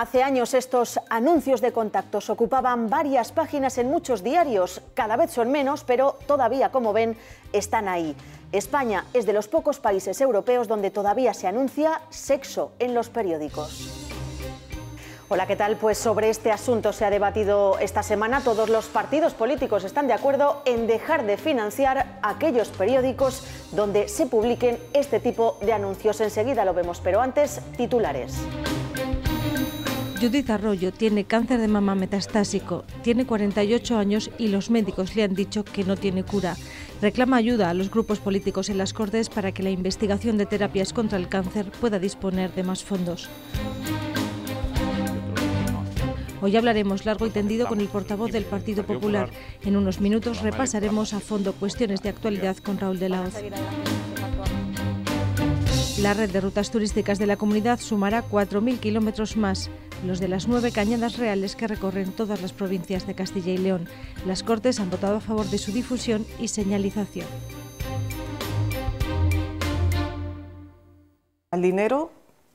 Hace años estos anuncios de contactos ocupaban varias páginas en muchos diarios, cada vez son menos, pero todavía, como ven, están ahí. España es de los pocos países europeos donde todavía se anuncia sexo en los periódicos. Hola, ¿qué tal? Pues sobre este asunto se ha debatido esta semana. Todos los partidos políticos están de acuerdo en dejar de financiar aquellos periódicos donde se publiquen este tipo de anuncios. Enseguida lo vemos, pero antes, titulares. Judith Arroyo tiene cáncer de mama metastásico, tiene 48 años y los médicos le han dicho que no tiene cura. Reclama ayuda a los grupos políticos en las Cortes para que la investigación de terapias contra el cáncer pueda disponer de más fondos. Hoy hablaremos largo y tendido con el portavoz del Partido Popular. En unos minutos repasaremos a fondo cuestiones de actualidad con Raúl de la Hoz. La red de rutas turísticas de la comunidad sumará 4.000 kilómetros más, los de las nueve cañadas reales que recorren todas las provincias de Castilla y León. Las Cortes han votado a favor de su difusión y señalización. El dinero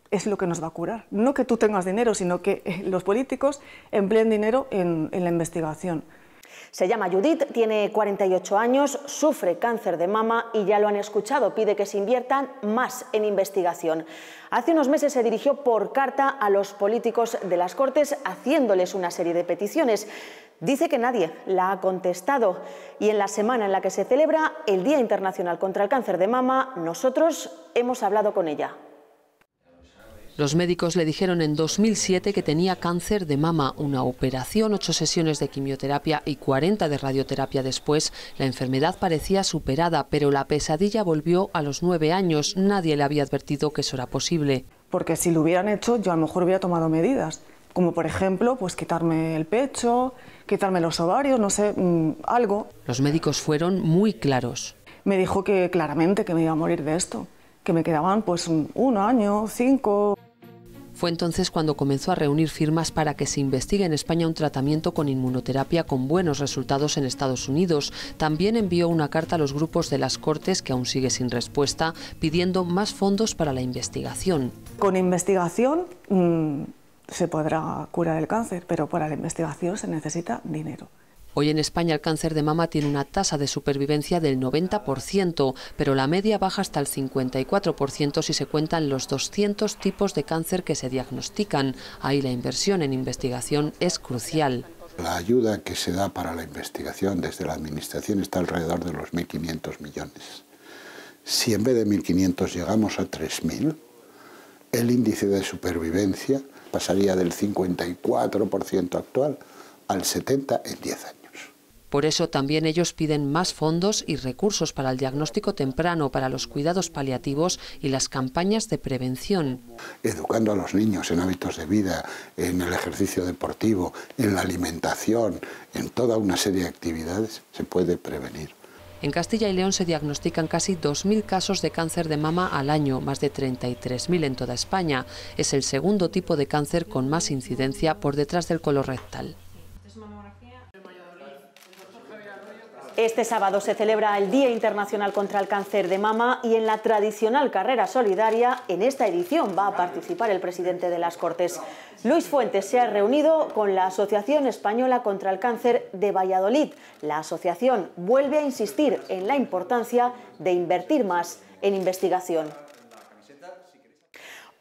es lo que nos va a curar. No que tú tengas dinero, sino que eh, los políticos empleen dinero en, en la investigación. Se llama Judith, tiene 48 años, sufre cáncer de mama y ya lo han escuchado, pide que se inviertan más en investigación. Hace unos meses se dirigió por carta a los políticos de las Cortes haciéndoles una serie de peticiones. Dice que nadie la ha contestado y en la semana en la que se celebra el Día Internacional contra el Cáncer de Mama, nosotros hemos hablado con ella. Los médicos le dijeron en 2007 que tenía cáncer de mama, una operación, ocho sesiones de quimioterapia y 40 de radioterapia después. La enfermedad parecía superada, pero la pesadilla volvió a los nueve años. Nadie le había advertido que eso era posible. Porque si lo hubieran hecho, yo a lo mejor hubiera tomado medidas, como por ejemplo, pues quitarme el pecho, quitarme los ovarios, no sé, mm, algo. Los médicos fueron muy claros. Me dijo que claramente que me iba a morir de esto, que me quedaban pues un año, cinco. Fue entonces cuando comenzó a reunir firmas para que se investigue en España un tratamiento con inmunoterapia con buenos resultados en Estados Unidos. También envió una carta a los grupos de las Cortes, que aún sigue sin respuesta, pidiendo más fondos para la investigación. Con investigación mm, se podrá curar el cáncer, pero para la investigación se necesita dinero. Hoy en España el cáncer de mama tiene una tasa de supervivencia del 90%, pero la media baja hasta el 54% si se cuentan los 200 tipos de cáncer que se diagnostican. Ahí la inversión en investigación es crucial. La ayuda que se da para la investigación desde la Administración está alrededor de los 1.500 millones. Si en vez de 1.500 llegamos a 3.000, el índice de supervivencia pasaría del 54% actual al 70% en 10 años. Por eso también ellos piden más fondos y recursos para el diagnóstico temprano, para los cuidados paliativos y las campañas de prevención. Educando a los niños en hábitos de vida, en el ejercicio deportivo, en la alimentación, en toda una serie de actividades, se puede prevenir. En Castilla y León se diagnostican casi 2.000 casos de cáncer de mama al año, más de 33.000 en toda España. Es el segundo tipo de cáncer con más incidencia por detrás del colorectal. Este sábado se celebra el Día Internacional contra el Cáncer de Mama y en la tradicional carrera solidaria, en esta edición va a participar el presidente de las Cortes. Luis Fuentes se ha reunido con la Asociación Española contra el Cáncer de Valladolid. La asociación vuelve a insistir en la importancia de invertir más en investigación.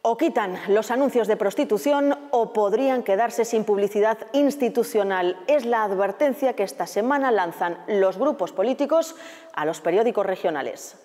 O quitan los anuncios de prostitución o podrían quedarse sin publicidad institucional. Es la advertencia que esta semana lanzan los grupos políticos a los periódicos regionales.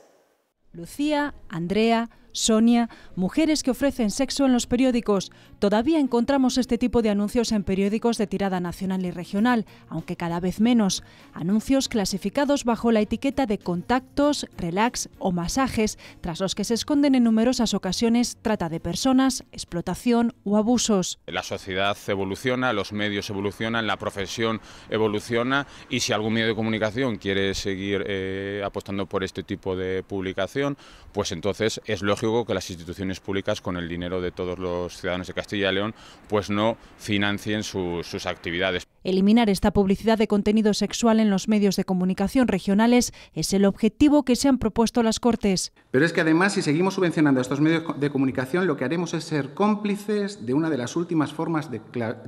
Lucía, Andrea, Sonia, mujeres que ofrecen sexo en los periódicos. Todavía encontramos este tipo de anuncios en periódicos de tirada nacional y regional, aunque cada vez menos. Anuncios clasificados bajo la etiqueta de contactos, relax o masajes, tras los que se esconden en numerosas ocasiones trata de personas, explotación o abusos. La sociedad evoluciona, los medios evolucionan, la profesión evoluciona y si algún medio de comunicación quiere seguir eh, apostando por este tipo de publicación, pues entonces es lógico luego que las instituciones públicas con el dinero de todos los ciudadanos de Castilla y León pues no financien sus actividades. Eliminar esta publicidad de contenido sexual en los medios de comunicación regionales es el objetivo que se han propuesto las Cortes. Pero es que además, si seguimos subvencionando a estos medios de comunicación, lo que haremos es ser cómplices de una de las últimas formas de,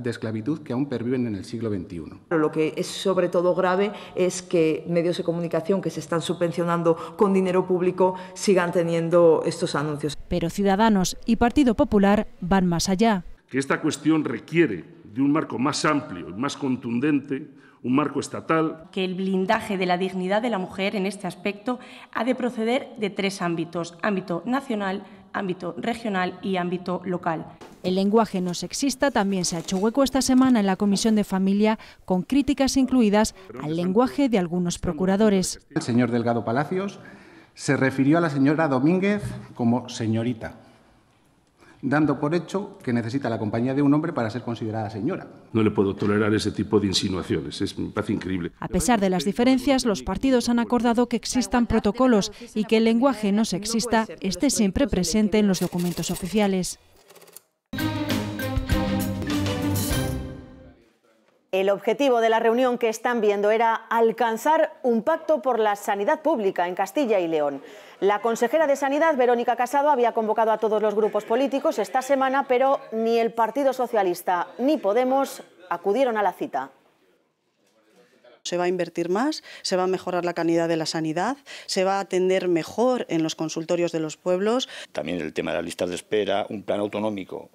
esclavitud que aún perviven en el siglo XXI. lo que es sobre todo grave es que medios de comunicación que se están subvencionando con dinero público sigan teniendo estos anuncios. Pero Ciudadanos y Partido Popular van más allá. Que esta cuestión requiere de un marco más amplio y más contundente, un marco estatal. Que el blindaje de la dignidad de la mujer en este aspecto ha de proceder de tres ámbitos, ámbito nacional, ámbito regional y ámbito local. El lenguaje no sexista también se ha hecho hueco esta semana en la Comisión de Familia, con críticas incluidas al lenguaje de algunos procuradores. El señor Delgado Palacios se refirió a la señora Domínguez como señorita dando por hecho que necesita la compañía de un hombre para ser considerada señora. No le puedo tolerar ese tipo de insinuaciones, es, me parece increíble. A pesar de las diferencias, los partidos han acordado que existan protocolos y que el lenguaje no exista esté siempre presente en los documentos oficiales. El objetivo de la reunión que están viendo era alcanzar un pacto por la sanidad pública en Castilla y León. La consejera de Sanidad, Verónica Casado, había convocado a todos los grupos políticos esta semana, pero ni el Partido Socialista ni Podemos acudieron a la cita se va a invertir más, se va a mejorar la calidad de la sanidad, se va a atender mejor en los consultorios de los pueblos. También el tema de las listas de espera, un plan autonómico.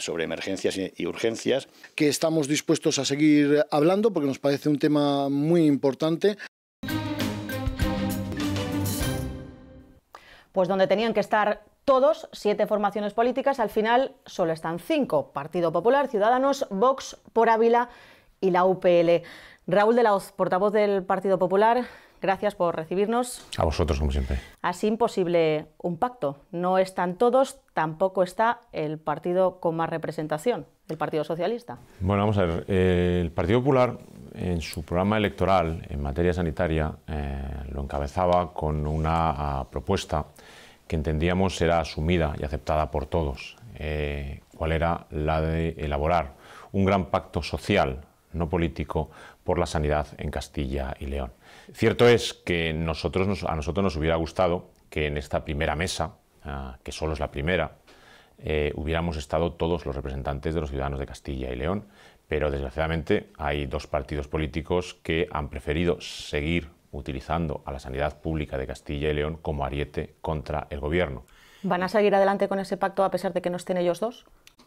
sobre emergencias y urgencias. Que estamos dispuestos a seguir hablando porque nos parece un tema muy importante. pues donde tenían que estar todos, siete formaciones políticas, al final solo están cinco, Partido Popular, Ciudadanos, Vox, Por Ávila y la UPL. Raúl de la Hoz, portavoz del Partido Popular, gracias por recibirnos. A vosotros, como siempre. Así imposible un pacto. No están todos, tampoco está el partido con más representación, el Partido Socialista. Bueno, vamos a ver. Eh, el Partido Popular en su programa electoral en materia sanitaria eh, lo encabezaba con una ah, propuesta que entendíamos era asumida y aceptada por todos, eh, cual cuál era la de elaborar un gran pacto social, no político, por la sanidad en Castilla y León. Cierto es que a nosotros nos hubiera gustado que en esta primera mesa, ah, que solo es la primera, eh, hubiéramos estado todos los representantes de los ciudadanos de Castilla y León, pero desgraciadamente hay dos partidos políticos que han preferido seguir utilizando a la sanidad pública de Castilla y León como ariete contra el gobierno. ¿Van a seguir adelante con ese pacto a pesar de que no estén ellos dos?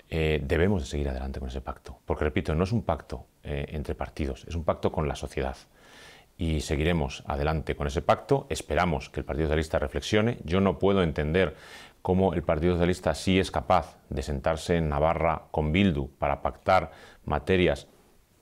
Eh, debemos seguir adelante con ese pacto, porque repito, no es un pacto eh, entre partidos, es un pacto con la sociedad. Y seguiremos adelante con ese pacto, esperamos que el Partido Socialista reflexione. Yo no puedo entender cómo el Partido Socialista sí es capaz de sentarse en Navarra con Bildu para pactar materias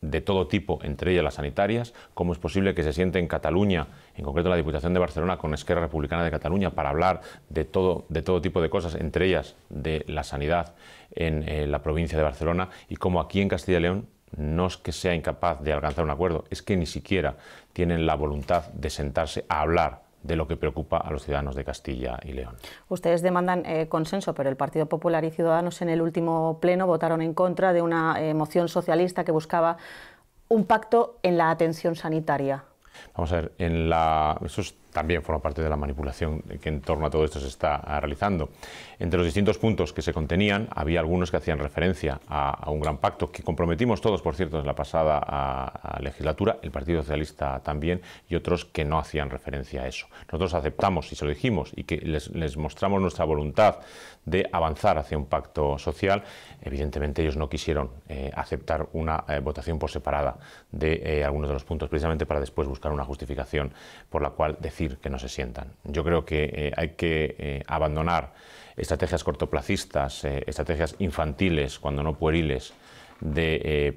de todo tipo, entre ellas las sanitarias, cómo es posible que se siente en Cataluña, en concreto la Diputación de Barcelona con Esquerra Republicana de Cataluña, para hablar de todo, de todo tipo de cosas, entre ellas de la sanidad en eh, la provincia de Barcelona, y cómo aquí en Castilla y León no es que sea incapaz de alcanzar un acuerdo, es que ni siquiera tienen la voluntad de sentarse a hablar de lo que preocupa a los ciudadanos de Castilla y León. Ustedes demandan eh, consenso, pero el Partido Popular y Ciudadanos en el último pleno votaron en contra de una eh, moción socialista que buscaba un pacto en la atención sanitaria. Vamos a ver, en la, también forma parte de la manipulación que en torno a todo esto se está realizando. Entre los distintos puntos que se contenían, había algunos que hacían referencia a, un gran pacto que comprometimos todos, por cierto, en la pasada legislatura, el Partido Socialista también, y otros que no hacían referencia a eso. Nosotros aceptamos y se lo dijimos y que les, mostramos nuestra voluntad de avanzar hacia un pacto social. Evidentemente ellos no quisieron eh, aceptar una eh, votación por separada de eh, algunos de los puntos, precisamente para después buscar una justificación por la cual que no se sientan. Yo creo que eh, hay que eh, abandonar estrategias cortoplacistas, eh, estrategias infantiles, cuando no pueriles,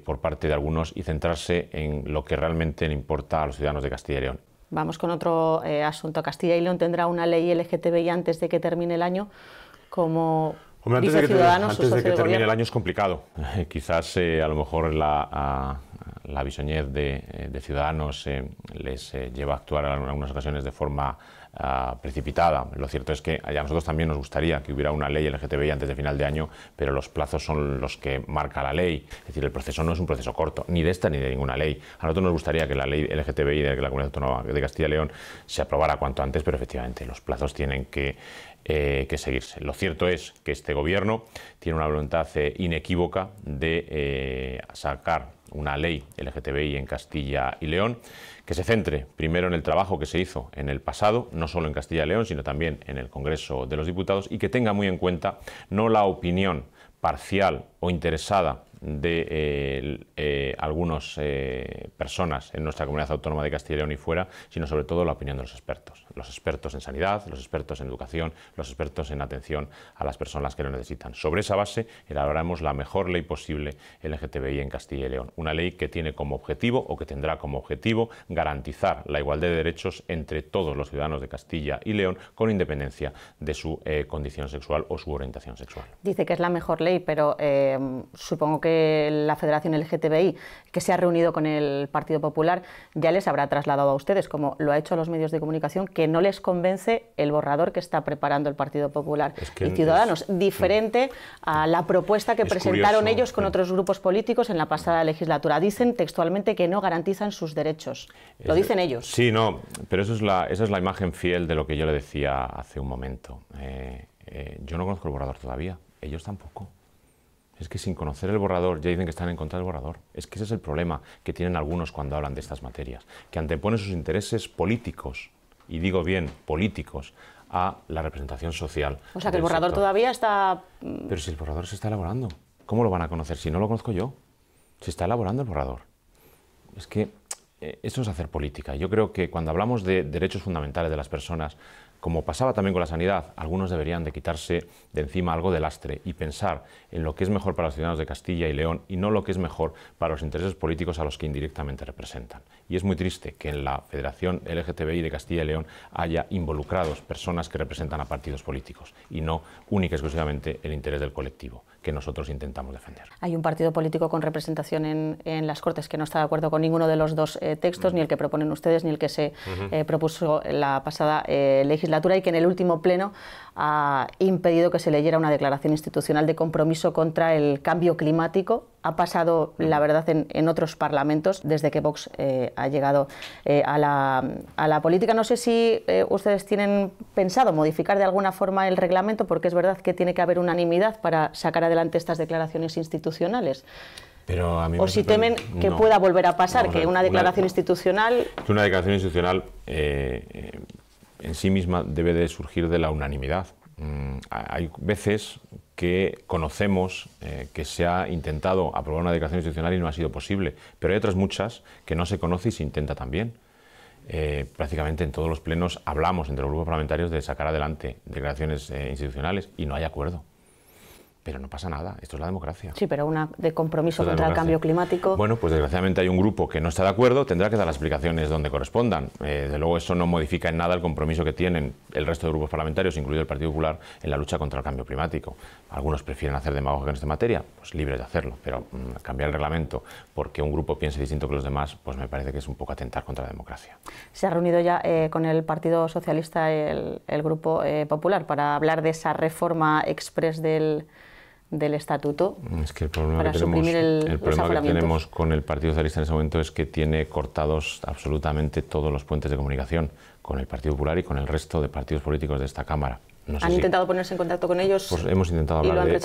por parte de algunos y centrarse en lo que realmente le importa a los ciudadanos de Castilla y León. Vamos con otro asunto. Castilla y León tendrá una ley LGTBI antes de que termine el año como antes, de que, termine el año es complicado. Quizás a lo mejor la, la bisoñez de, eh, Ciudadanos eh, les eh, lleva a actuar en algunas ocasiones de forma ah, precipitada. Lo cierto es que a nosotros también nos gustaría que hubiera una ley LGTBI antes de final de año, pero los plazos son los que marca la ley. Es decir, el proceso no es un proceso corto, ni de esta ni de ninguna ley. A nosotros nos gustaría que la ley LGTBI de la Comunidad Autónoma de Castilla y León se aprobara cuanto antes, pero efectivamente los plazos tienen que que seguirse. Lo cierto es que este gobierno tiene una voluntad inequívoca de sacar una ley LGTBI en Castilla y León, que se centre primero en el trabajo que se hizo en el pasado, no solo en Castilla y León, sino también en el Congreso de los Diputados, y que tenga muy en cuenta no la opinión parcial o interesada de eh, algunas eh, personas en nuestra comunidad autónoma de Castilla y León y fuera, sino sobre todo la opinión de los expertos. Los expertos en sanidad, los expertos en educación, los expertos en atención a las personas que lo necesitan. Sobre esa base elaboramos la mejor ley posible LGTBI en Castilla y León. Una ley que tiene como objetivo o que tendrá como objetivo garantizar la igualdad de derechos entre todos los ciudadanos de Castilla y León con independencia de su eh, condición sexual o su orientación sexual. Dice que es la mejor ley, pero supongo que la Federación LGTBI, que se ha reunido con el Partido Popular, ya les habrá trasladado a ustedes, como lo ha hecho a los medios de comunicación, que no les convence el borrador que está preparando el Partido Popular y Ciudadanos, mm. diferente a la propuesta que presentaron ellos con mm. otros grupos políticos en la pasada legislatura. Dicen textualmente que no garantizan sus derechos. Lo dicen ellos. Sí, no, pero eso es la, esa es la imagen fiel de lo que yo le decía hace un momento. Eh, eh, yo no conozco el borrador todavía, ellos tampoco. Es que sin conocer el borrador ya dicen que están en contra del borrador. Es que ese es el problema que tienen algunos cuando hablan de estas materias, que anteponen sus intereses políticos, y digo bien, políticos, a la representación social. O sea que el borrador todavía está... Mm. Pero si el borrador se está elaborando, ¿cómo lo van a conocer si no lo conozco yo? Se está elaborando el borrador. Es que eh, eso es hacer política. Yo creo que cuando hablamos de derechos fundamentales de las personas, como pasaba también con la sanidad, algunos deberían de quitarse de encima algo de lastre y pensar en lo que es mejor para los ciudadanos de Castilla y León y no lo que es mejor para los intereses políticos a los que indirectamente representan. Y es muy triste que en la Federación LGTBI de Castilla y León haya involucrados personas que representan a partidos políticos y no única y exclusivamente el interés del colectivo que nosotros intentamos defender. Hay un partido político con representación en, en las Cortes que no está de acuerdo con ninguno de los dos eh, textos, ni el que proponen ustedes ni el que se eh, propuso la pasada eh, y que en el último pleno ha impedido que se leyera una declaración institucional de compromiso contra el cambio climático. Ha pasado, la verdad, en, otros parlamentos desde que Vox eh, ha llegado eh, a, la, política. No sé si eh, ustedes tienen pensado modificar de alguna forma el reglamento, porque es verdad que tiene que haber unanimidad para sacar adelante estas declaraciones institucionales. Pero a o si temen que pueda volver a pasar, que una declaración institucional... es una declaración institucional en sí misma debe de surgir de la unanimidad. Mm, hay veces que conocemos eh, que se ha intentado aprobar una declaración institucional y no ha sido posible, pero hay otras muchas que no se conoce y se intenta también. Eh, prácticamente en todos los plenos hablamos entre los grupos parlamentarios de sacar adelante declaraciones eh, institucionales y no hay acuerdo. Pero no pasa nada, esto es la democracia. Sí, pero una de compromiso contra el cambio climático. Bueno, pues desgraciadamente hay un grupo que no está de acuerdo, tendrá que dar las explicaciones donde correspondan. Eh, de luego eso no modifica en nada el compromiso que tienen el resto de grupos parlamentarios, incluido el Partido Popular, en la lucha contra el cambio climático. Algunos prefieren hacer demagogia en esta materia, pues libres de hacerlo, pero mm, cambiar el reglamento porque un grupo piense distinto que los demás, pues me parece que es un poco atentar contra la democracia. Se ha reunido ya eh, con el Partido Socialista el, Grupo eh, Popular para hablar de esa reforma express del del estatuto mm, el problema que tenemos, con el Partido Socialista en ese momento es que tiene cortados absolutamente todos los puentes de comunicación con el Partido Popular y con el resto de partidos políticos de esta Cámara. ¿Han intentado ponerse en contacto con ellos? Pues hemos intentado hablar de,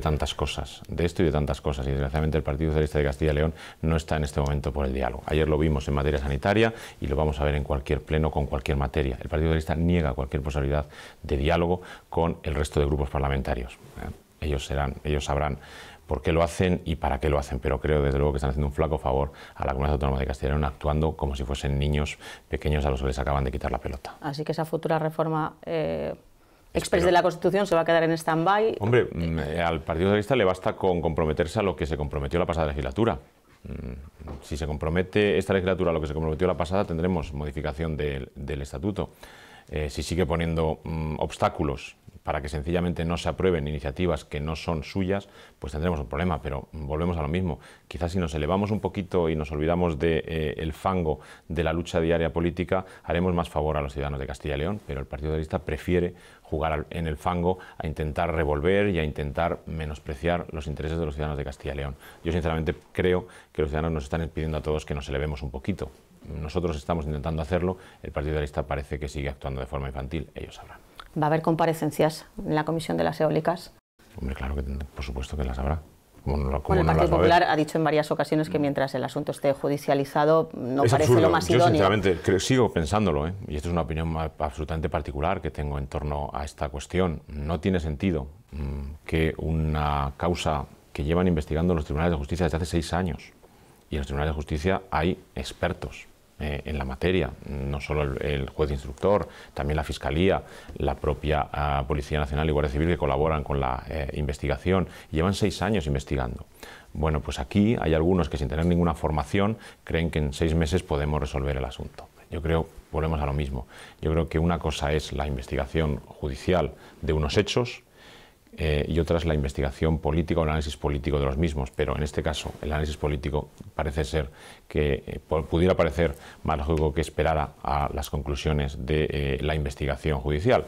tantas cosas. De esto y de tantas cosas. Y desgraciadamente el Partido Socialista de Castilla y León no está en este momento por el diálogo. Ayer lo vimos en materia sanitaria y lo vamos a ver en cualquier pleno con cualquier materia. El Partido Socialista niega cualquier posibilidad de diálogo con el resto de grupos parlamentarios. ¿eh? ellos, serán, ellos sabrán por qué lo hacen y para qué lo hacen, pero creo desde luego que están haciendo un flaco favor a la Comunidad Autónoma de Castilla y actuando como si fuesen niños pequeños a los que les acaban de quitar la pelota. Así que esa futura reforma... Eh express de la Constitución se va a quedar en stand-by. Hombre, mm, eh, al Partido Socialista le basta con comprometerse a lo que se comprometió la pasada legislatura. Mm, si se compromete esta legislatura a lo que se comprometió la pasada, tendremos modificación del, estatuto. Eh, si sigue poniendo mm, obstáculos para que sencillamente no se aprueben iniciativas que no son suyas, pues tendremos un problema, pero volvemos a lo mismo. Quizás si nos elevamos un poquito y nos olvidamos del de, eh, fango de la lucha diaria política, haremos más favor a los ciudadanos de Castilla y León, pero el Partido Socialista prefiere jugar en el fango a intentar revolver y a intentar menospreciar los intereses de los ciudadanos de Castilla y León. Yo sinceramente creo que los ciudadanos nos están pidiendo a todos que nos elevemos un poquito. Nosotros estamos intentando hacerlo, el Partido Socialista parece que sigue actuando de forma infantil, ellos sabrán va a haber comparecencias en la Comisión de las Eólicas. Hombre, claro que por supuesto que las habrá. bueno, el Partido Popular ha dicho en varias ocasiones que mientras el asunto esté judicializado no parece lo más Yo, Sinceramente, sigo pensándolo, ¿eh? y esto es una opinión absolutamente particular que tengo en torno a esta cuestión. No tiene sentido mm, que una causa que llevan investigando los tribunales de justicia desde hace seis años, y en los tribunales de justicia hay expertos eh, en la materia, no solo el, juez instructor, también la Fiscalía, la propia ah, Policía Nacional y Guardia Civil que colaboran con la eh, investigación. Llevan seis años investigando. Bueno, pues aquí hay algunos que sin tener ninguna formación creen que en seis meses podemos resolver el asunto. Yo creo, volvemos a lo mismo, yo creo que una cosa es la investigación judicial de unos hechos, eh, y otras la investigación política o el análisis político de los mismos, pero en este caso el análisis político parece ser que eh, pudiera parecer más lógico que esperara a las conclusiones de eh, la investigación judicial.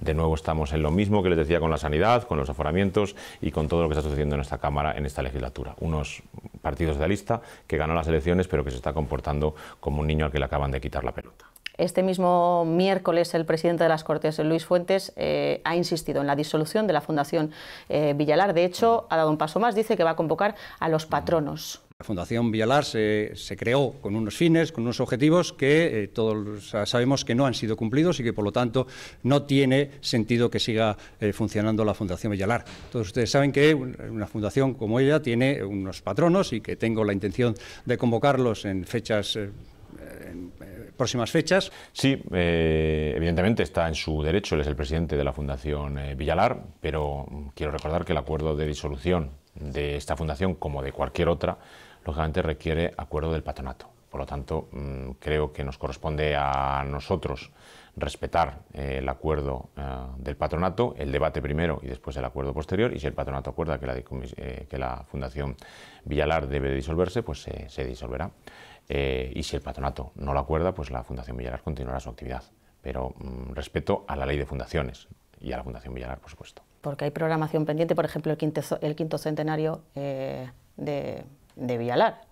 De nuevo estamos en lo mismo que les decía con la sanidad, con los aforamientos y con todo lo que está sucediendo en esta Cámara en esta legislatura. Unos partidos de la lista que ganó las elecciones pero que se está comportando como un niño al que le acaban de quitar la pelota. Este mismo miércoles el presidente de las Cortes, Luis Fuentes, eh, ha insistido en la disolución de la Fundación eh, Villalar. De hecho, ha dado un paso más, dice que va a convocar a los patronos. La Fundación Villalar se, creó con unos fines, con unos objetivos que eh, todos ah, sabemos que no han sido cumplidos y que por lo tanto no tiene sentido que siga funcionando la Fundación Villalar. Todos ustedes saben que una fundación como ella tiene unos patronos y que tengo la intención de convocarlos en fechas en eh, próximas fechas. Sí, eh, evidentemente está en su derecho, él es el presidente de la Fundación eh, Villalar, pero mm, quiero recordar que el acuerdo de disolución de esta fundación, como de cualquier otra, lógicamente requiere acuerdo del patronato. Por lo tanto, mm, creo que nos corresponde a nosotros respetar el acuerdo del patronato, el debate primero y después el acuerdo posterior, y si el patronato acuerda que la, Fundación Villalar debe disolverse, pues se disolverá. Eh, y si el patronato no lo acuerda, pues la Fundación Villalar continuará su actividad, pero mm, respeto a la ley de fundaciones y a la Fundación Villalar, por supuesto. Porque hay programación pendiente, por ejemplo, el quinto, el quinto centenario eh, de, de Villalar,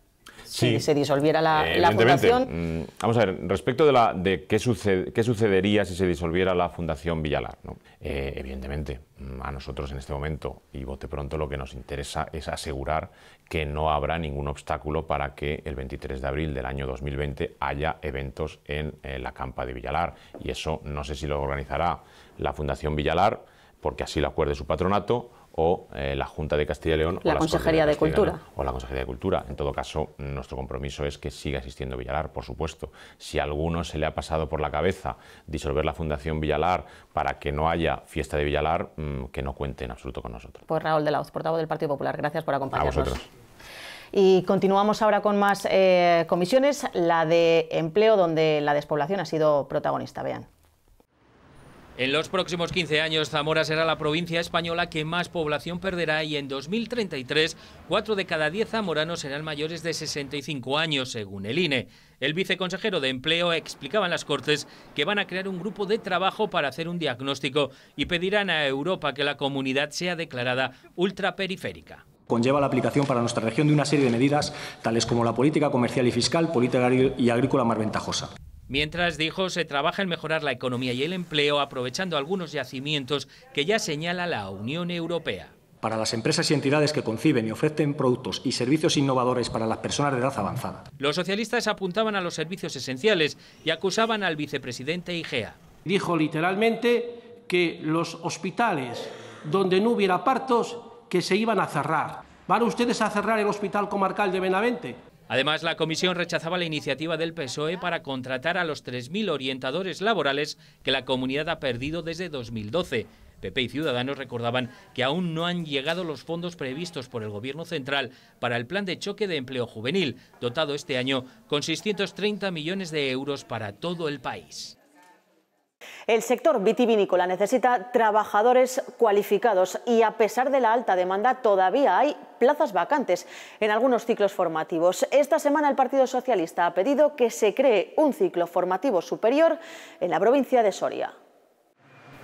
si se disolviera la, fundación. Mm, vamos a ver, respecto de, la, de qué, sucede, qué sucedería si se disolviera la fundación Villalar. ¿no? Eh, evidentemente, mm, a nosotros en este momento y vote pronto lo que nos interesa es asegurar que no habrá ningún obstáculo para que el 23 de abril del año 2020 haya eventos en eh, la campa de Villalar. Y eso no sé si lo organizará la Fundación Villalar, porque así lo acuerde su patronato, o eh, la Junta de Castilla y León la o la Consejería de, Cultura o la Consejería de Cultura. En todo caso, nuestro compromiso es que siga existiendo Villalar, por supuesto. Si a alguno se le ha pasado por la cabeza disolver la Fundación Villalar para que no haya fiesta de Villalar, mm, que no cuente en absoluto con nosotros. Pues Raúl de la portavoz del Partido Popular, gracias por acompañarnos. Y continuamos ahora con más eh, comisiones, la de empleo, donde la despoblación ha sido protagonista. Vean. En los próximos 15 años, Zamora será la provincia española que más población perderá y en 2033, 4 de cada 10 zamoranos serán mayores de 65 años, según el INE. El viceconsejero de Empleo explicaba en las Cortes que van a crear un grupo de trabajo para hacer un diagnóstico y pedirán a Europa que la comunidad sea declarada ultraperiférica conlleva la aplicación para nuestra región de una serie de medidas, tales como la política comercial y fiscal, política y agrícola más ventajosa. Mientras dijo, se trabaja en mejorar la economía y el empleo aprovechando algunos yacimientos que ya señala la Unión Europea. Para las empresas y entidades que conciben y ofrecen productos y servicios innovadores para las personas de edad avanzada. Los socialistas apuntaban a los servicios esenciales y acusaban al vicepresidente Igea. Dijo literalmente que los hospitales donde no hubiera partos que se iban a cerrar. ¿Van ustedes a cerrar el hospital comarcal de Benavente? Además, la comisión rechazaba la iniciativa del PSOE para contratar a los 3.000 orientadores laborales que la comunidad ha perdido desde 2012. PP y Ciudadanos recordaban que aún no han llegado los fondos previstos por el Gobierno Central para el Plan de Choque de Empleo Juvenil, dotado este año con 630 millones de euros para todo el país. El sector vitivinícola necesita trabajadores cualificados y a pesar de la alta demanda todavía hay plazas vacantes en algunos ciclos formativos. Esta semana el Partido Socialista ha pedido que se cree un ciclo formativo superior en la provincia de Soria.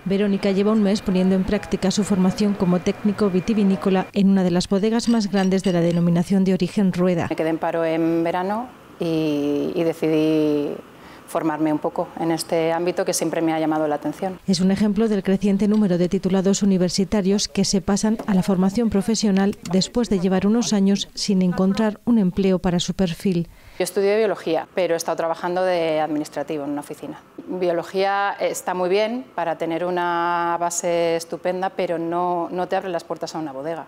Verónica lleva un mes poniendo en práctica su formación como técnico vitivinícola en una de las bodegas más grandes de la denominación de origen Rueda. Me quedé en paro en verano y, decidí formarme un poco en este ámbito que siempre me ha llamado la atención. Es un ejemplo del creciente número de titulados universitarios que se pasan a la formación profesional después de llevar unos años sin encontrar un empleo para su perfil. Yo estudié biología, pero he estado trabajando de administrativo en una oficina. Biología está muy bien para tener una base estupenda, pero no, no te abre las puertas a una bodega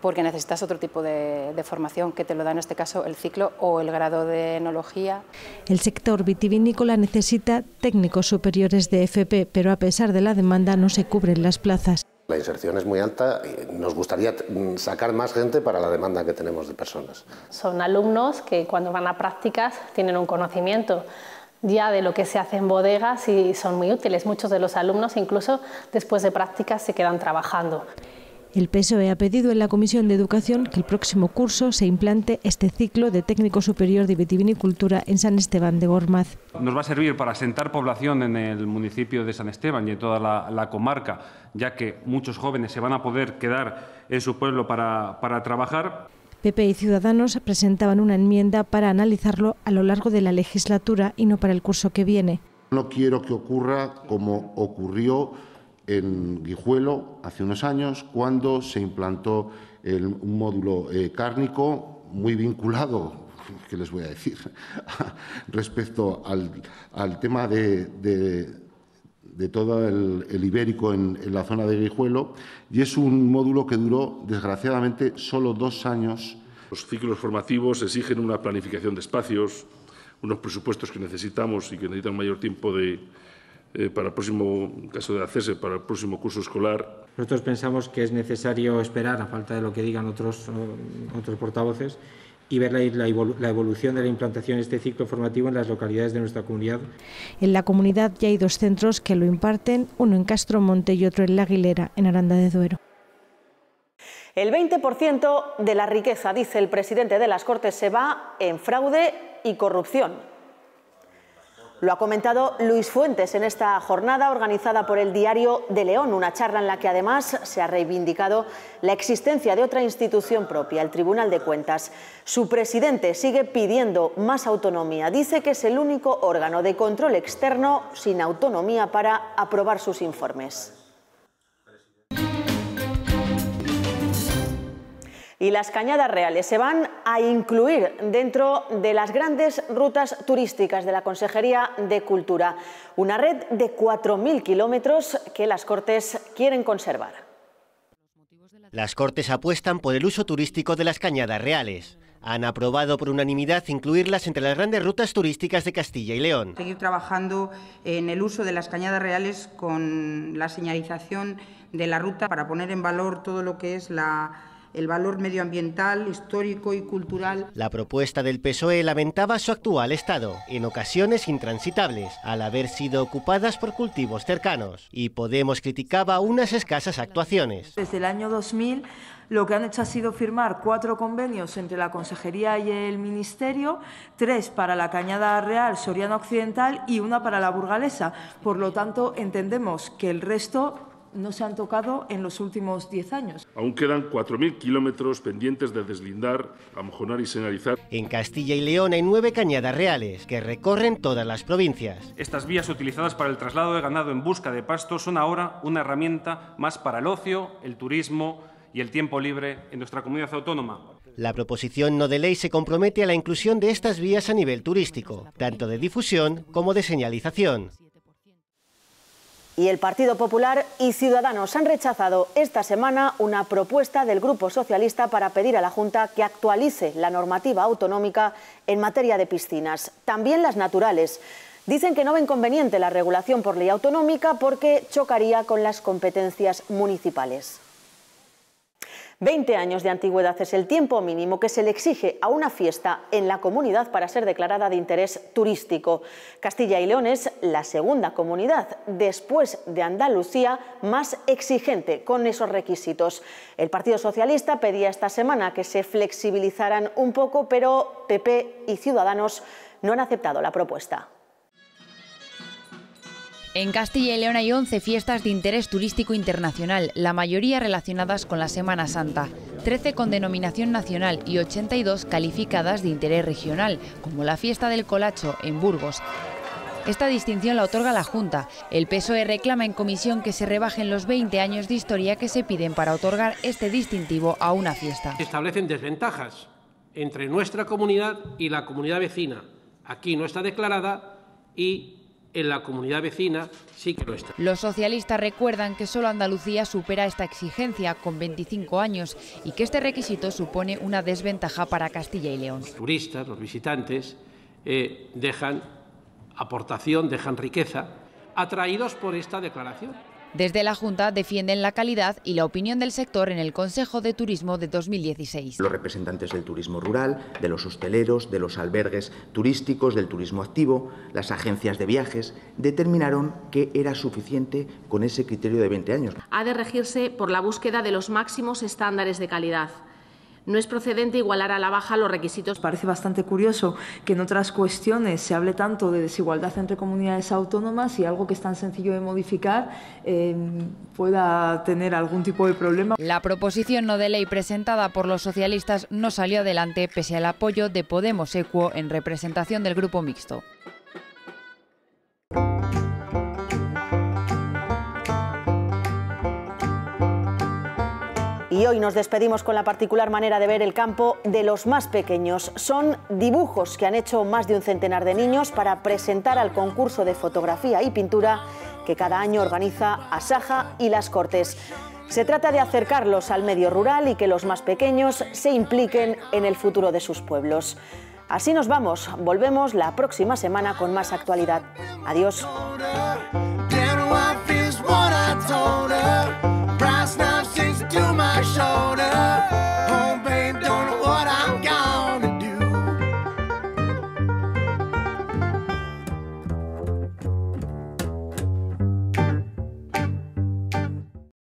porque necesitas otro tipo de, formación que te lo da en este caso el ciclo o el grado de enología. El sector vitivinícola necesita técnicos superiores de FP, pero a pesar de la demanda no se cubren las plazas. La inserción es muy alta y nos gustaría mm, sacar más gente para la demanda que tenemos de personas. Son alumnos que cuando van a prácticas tienen un conocimiento ya de lo que se hace en bodegas y son muy útiles. Muchos de los alumnos incluso después de prácticas se quedan trabajando. El PSOE ha pedido en la Comisión de Educación que el próximo curso se implante este ciclo de técnico superior de vitivinicultura en San Esteban de Gormaz. Nos va a servir para asentar población en el municipio de San Esteban y en toda la, comarca, ya que muchos jóvenes se van a poder quedar en su pueblo para, para trabajar. PP y Ciudadanos presentaban una enmienda para analizarlo a lo largo de la legislatura y no para el curso que viene. No quiero que ocurra como ocurrió en Guijuelo hace unos años cuando se implantó un módulo eh, cárnico muy vinculado que les voy a decir? Respecto al, tema de, todo el, ibérico en, en, la zona de Guijuelo, y es un módulo que duró, desgraciadamente, solo dos años. Los ciclos formativos exigen una planificación de espacios, unos presupuestos que necesitamos y que necesitan mayor tiempo de, eh, para el próximo, caso de hacerse, para el próximo curso escolar. Nosotros pensamos que es necesario esperar, a falta de lo que digan otros, eh, otros portavoces, y ver la, evolución de la implantación de este ciclo formativo en las localidades de nuestra comunidad. En la comunidad ya hay dos centros que lo imparten, uno en Castro Monte y otro en La Aguilera, en Aranda de Duero. El 20% de la riqueza, dice el presidente de las Cortes, se va en fraude y corrupción. Lo ha comentado Luis Fuentes en esta jornada organizada por el Diario de León, una charla en la que además se ha reivindicado la existencia de otra institución propia, el Tribunal de Cuentas. Su presidente sigue pidiendo más autonomía. Dice que es el único órgano de control externo sin autonomía para aprobar sus informes. y las cañadas reales se van a incluir dentro de las grandes rutas turísticas de la Consejería de Cultura, una red de 4.000 kilómetros que las Cortes quieren conservar. Las Cortes apuestan por el uso turístico de las cañadas reales. Han aprobado por unanimidad incluirlas entre las grandes rutas turísticas de Castilla y León. Seguir trabajando en el uso de las cañadas reales con la señalización de la ruta para poner en valor todo lo que es la, el valor medioambiental, histórico y cultural. La propuesta del PSOE lamentaba su actual estado, en ocasiones intransitables, al haber sido ocupadas por cultivos cercanos, y Podemos criticaba unas escasas actuaciones. Desde el año 2000 lo que han hecho ha sido firmar cuatro convenios entre la Consejería y el Ministerio, tres para la Cañada Real Soriano Occidental y una para la Burgalesa. Por lo tanto, entendemos que el resto no se han tocado en los últimos 10 años. Aún quedan 4.000 kilómetros pendientes de deslindar, amojonar y señalizar. En Castilla y León hay nueve cañadas reales que recorren todas las provincias. Estas vías utilizadas para el traslado de ganado en busca de pasto son ahora una herramienta más para el ocio, el turismo y el tiempo libre en nuestra comunidad autónoma. La proposición no de ley se compromete a la inclusión de estas vías a nivel turístico, tanto de difusión como de señalización. Y el Partido Popular y Ciudadanos han rechazado esta semana una propuesta del Grupo Socialista para pedir a la Junta que actualice la normativa autonómica en materia de piscinas, también las naturales. Dicen que no ven conveniente la regulación por ley autonómica porque chocaría con las competencias municipales. 20 años de antigüedad es el tiempo mínimo que se le exige a una fiesta en la comunidad para ser declarada de interés turístico. Castilla y León es la segunda comunidad, después de Andalucía, más exigente con esos requisitos. El Partido Socialista pedía esta semana que se flexibilizaran un poco, pero PP y Ciudadanos no han aceptado la propuesta. En Castilla y León hay 11 fiestas de interés turístico internacional, la mayoría relacionadas con la Semana Santa, 13 con denominación nacional y 82 calificadas de interés regional, como la fiesta del Colacho en Burgos. Esta distinción la otorga la Junta. El PSOE reclama en comisión que se rebajen los 20 años de historia que se piden para otorgar este distintivo a una fiesta. establecen desventajas entre nuestra comunidad y la comunidad vecina. Aquí no está declarada y en la comunidad vecina sí que lo está. Los socialistas recuerdan que solo Andalucía supera esta exigencia con 25 años y que este requisito supone una desventaja para Castilla y León. Los turistas, los visitantes, eh, dejan aportación, dejan riqueza, atraídos por esta declaración. Desde la Junta defienden la calidad y la opinión del sector en el Consejo de Turismo de 2016. Los representantes del turismo rural, de los hosteleros, de los albergues turísticos, del turismo activo, las agencias de viajes, determinaron que era suficiente con ese criterio de 20 años. Ha de regirse por la búsqueda de los máximos estándares de calidad no es procedente igualar a la baja los requisitos. Parece bastante curioso que en otras cuestiones se hable tanto de desigualdad entre comunidades autónomas y algo que es tan sencillo de modificar em, pueda tener algún tipo de problema. La proposición no de ley presentada por los socialistas no salió adelante pese al apoyo de Podemos Equo en representación del grupo mixto. Y hoy nos despedimos con la particular manera de ver el campo de los más pequeños. Son dibujos que han hecho más de un centenar de niños para presentar al concurso de fotografía y pintura que cada año organiza Asaja y Las Cortes. Se trata de acercarlos al medio rural y que los más pequeños se impliquen en el futuro de sus pueblos. Así nos vamos, volvemos la próxima semana con más actualidad. Adiós.